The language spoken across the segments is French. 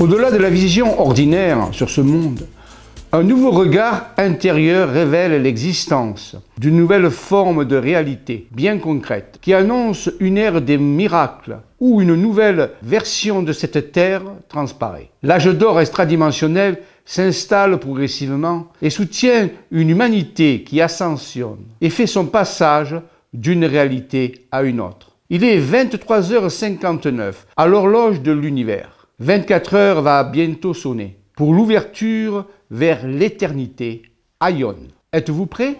Au-delà de la vision ordinaire sur ce monde, un nouveau regard intérieur révèle l'existence d'une nouvelle forme de réalité bien concrète qui annonce une ère des miracles ou une nouvelle version de cette terre transparaît. L'âge d'or extradimensionnel s'installe progressivement et soutient une humanité qui ascensionne et fait son passage d'une réalité à une autre. Il est 23h59 à l'horloge de l'univers. 24 heures va bientôt sonner pour l'ouverture vers l'éternité à Ion. Êtes-vous prêt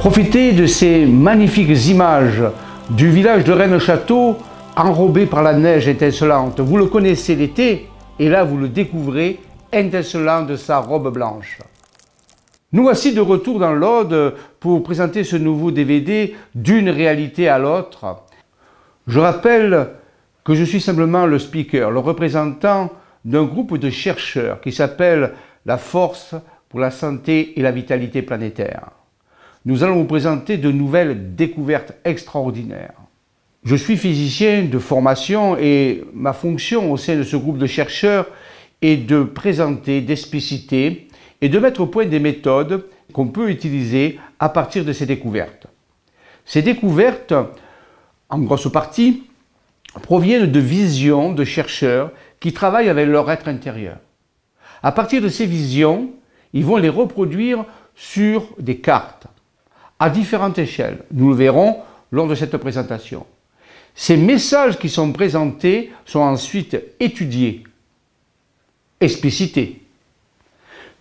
Profitez de ces magnifiques images du village de Rennes-Château enrobé par la neige étincelante. Vous le connaissez l'été, et là vous le découvrez étincelant de sa robe blanche. Nous voici de retour dans l'Aude pour présenter ce nouveau DVD d'une réalité à l'autre. Je rappelle que je suis simplement le speaker, le représentant d'un groupe de chercheurs qui s'appelle la Force pour la santé et la vitalité planétaire. Nous allons vous présenter de nouvelles découvertes extraordinaires. Je suis physicien de formation et ma fonction au sein de ce groupe de chercheurs est de présenter, d'expliciter et de mettre au point des méthodes qu'on peut utiliser à partir de ces découvertes. Ces découvertes, en grosse partie, proviennent de visions de chercheurs qui travaillent avec leur être intérieur. À partir de ces visions, ils vont les reproduire sur des cartes à différentes échelles. Nous le verrons lors de cette présentation. Ces messages qui sont présentés sont ensuite étudiés, explicités.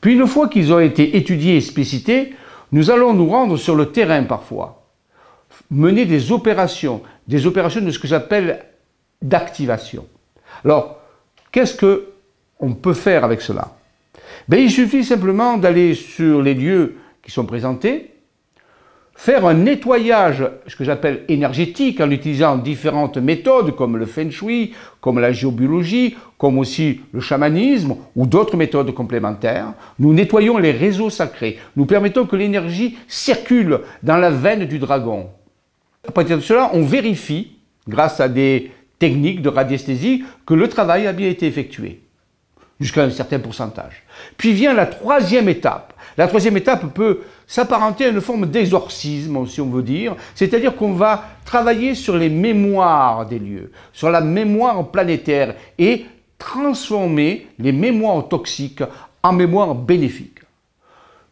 Puis une fois qu'ils ont été étudiés et explicités, nous allons nous rendre sur le terrain parfois, mener des opérations, des opérations de ce que j'appelle d'activation. Alors, qu'est-ce que on peut faire avec cela ben, Il suffit simplement d'aller sur les lieux qui sont présentés, faire un nettoyage, ce que j'appelle énergétique, en utilisant différentes méthodes comme le feng shui, comme la géobiologie, comme aussi le chamanisme ou d'autres méthodes complémentaires. Nous nettoyons les réseaux sacrés. Nous permettons que l'énergie circule dans la veine du dragon. À partir de cela, on vérifie, grâce à des techniques de radiesthésie, que le travail a bien été effectué, jusqu'à un certain pourcentage. Puis vient la troisième étape. La troisième étape peut s'apparenter à une forme d'exorcisme, si on veut dire, c'est-à-dire qu'on va travailler sur les mémoires des lieux, sur la mémoire planétaire et transformer les mémoires toxiques en mémoires bénéfiques.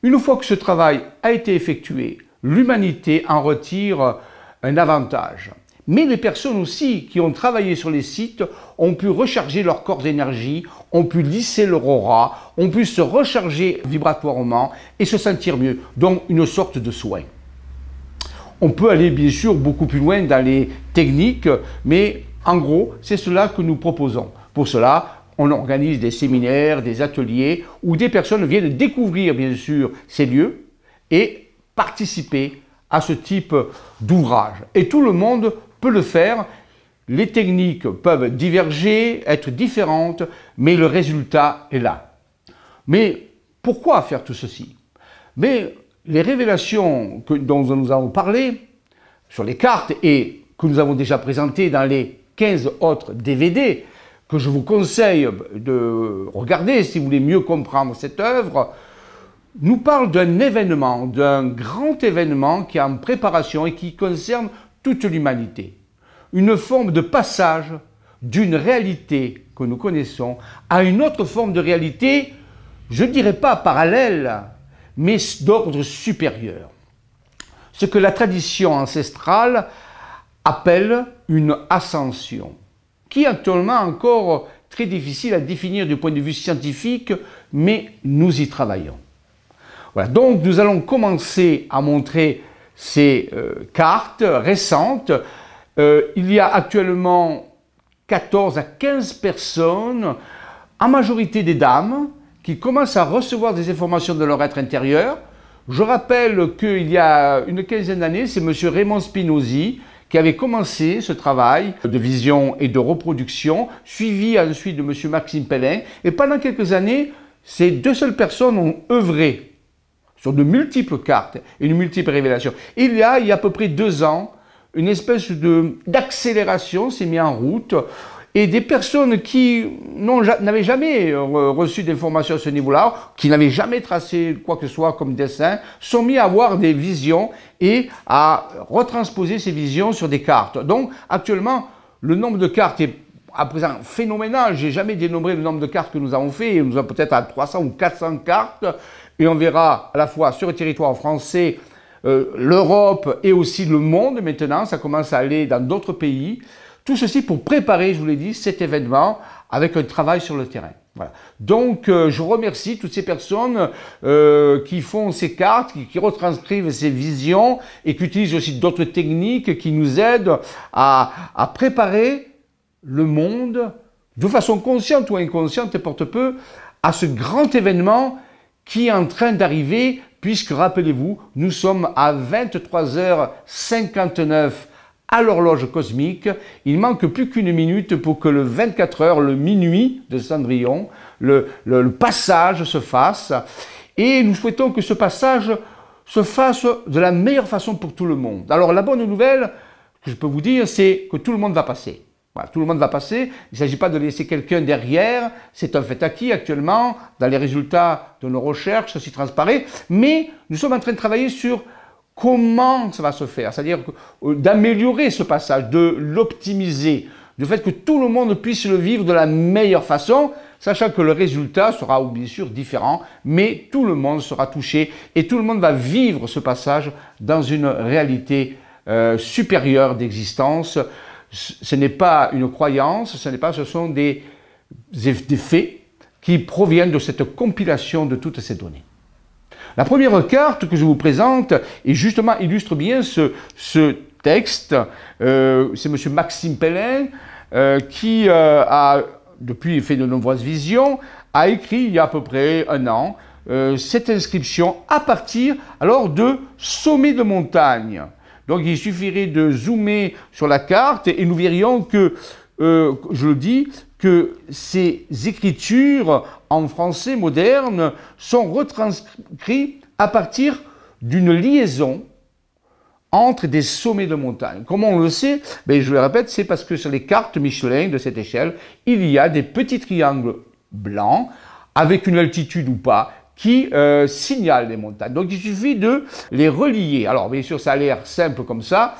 Une fois que ce travail a été effectué, l'humanité en retire un avantage mais les personnes aussi qui ont travaillé sur les sites ont pu recharger leur corps d'énergie, ont pu lisser leur aura, ont pu se recharger vibratoirement et se sentir mieux. Donc une sorte de soin. On peut aller bien sûr beaucoup plus loin dans les techniques, mais en gros, c'est cela que nous proposons. Pour cela, on organise des séminaires, des ateliers où des personnes viennent découvrir bien sûr ces lieux et participer à ce type d'ouvrage. Et tout le monde peut le faire. Les techniques peuvent diverger, être différentes, mais le résultat est là. Mais pourquoi faire tout ceci Mais les révélations que, dont nous avons parlé sur les cartes et que nous avons déjà présentées dans les 15 autres DVD que je vous conseille de regarder si vous voulez mieux comprendre cette œuvre, nous parlent d'un événement, d'un grand événement qui est en préparation et qui concerne toute l'humanité une forme de passage d'une réalité que nous connaissons à une autre forme de réalité, je ne dirais pas parallèle, mais d'ordre supérieur. Ce que la tradition ancestrale appelle une ascension, qui est actuellement encore très difficile à définir du point de vue scientifique, mais nous y travaillons. Voilà, donc nous allons commencer à montrer ces euh, cartes récentes euh, il y a actuellement 14 à 15 personnes, en majorité des dames, qui commencent à recevoir des informations de leur être intérieur. Je rappelle qu'il y a une quinzaine d'années, c'est M. Raymond Spinozzi qui avait commencé ce travail de vision et de reproduction, suivi ensuite de M. Maxime Pellin. Et pendant quelques années, ces deux seules personnes ont œuvré sur de multiples cartes et de multiples révélations. Il y a, il y a à peu près deux ans, une espèce d'accélération s'est mise en route. Et des personnes qui n'avaient jamais euh, reçu d'informations à ce niveau-là, qui n'avaient jamais tracé quoi que ce soit comme dessin, sont mis à avoir des visions et à retransposer ces visions sur des cartes. Donc actuellement, le nombre de cartes est à présent phénoménal. J'ai jamais dénombré le nombre de cartes que nous avons fait. Nous avons peut-être à 300 ou 400 cartes. Et on verra à la fois sur le territoire français euh, l'Europe et aussi le monde maintenant, ça commence à aller dans d'autres pays. Tout ceci pour préparer, je vous l'ai dit, cet événement avec un travail sur le terrain. Voilà. Donc, euh, je remercie toutes ces personnes euh, qui font ces cartes, qui, retranscrivent ces visions et qui utilisent aussi d'autres techniques qui nous aident à, à, préparer le monde de façon consciente ou inconsciente, et porte peu, à ce grand événement qui est en train d'arriver puisque rappelez-vous, nous sommes à 23h59 à l'horloge cosmique. Il manque plus qu'une minute pour que le 24 h le minuit de Cendrillon, le, le, passage se fasse. Et nous souhaitons que ce passage se fasse de la meilleure façon pour tout le monde. Alors la bonne nouvelle que je peux vous dire, c'est que tout le monde va passer tout le monde va passer. Il ne s'agit pas de laisser quelqu'un derrière. C'est un fait acquis actuellement dans les résultats de nos recherches, ceci transparaît. Mais nous sommes en train de travailler sur comment ça va se faire, c'est-à-dire euh, d'améliorer ce passage, de l'optimiser, du fait que tout le monde puisse le vivre de la meilleure façon, sachant que le résultat sera bien sûr différent, mais tout le monde sera touché et tout le monde va vivre ce passage dans une réalité euh, supérieure d'existence ce n'est pas une croyance, ce n'est pas, ce sont des, faits qui proviennent de cette compilation de toutes ces données. La première carte que je vous présente et justement illustre bien ce, texte. Euh, c'est M. Maxime Pellin euh, qui euh, a, depuis fait de nombreuses visions, a écrit il y a à peu près un an cette inscription à partir alors de Sommet de montagne. Donc il suffirait de zoomer sur la carte et nous verrions que, euh, je le dis, que ces écritures en français moderne sont retranscrites à partir d'une liaison entre des sommets de montagne. Comment on le sait, ben, je le répète, c'est parce que sur les cartes Michelin de cette échelle, il y a des petits triangles blancs avec une altitude ou pas qui euh, signale les montagnes. Donc il suffit de les relier. Alors bien sûr, ça a l'air simple comme ça,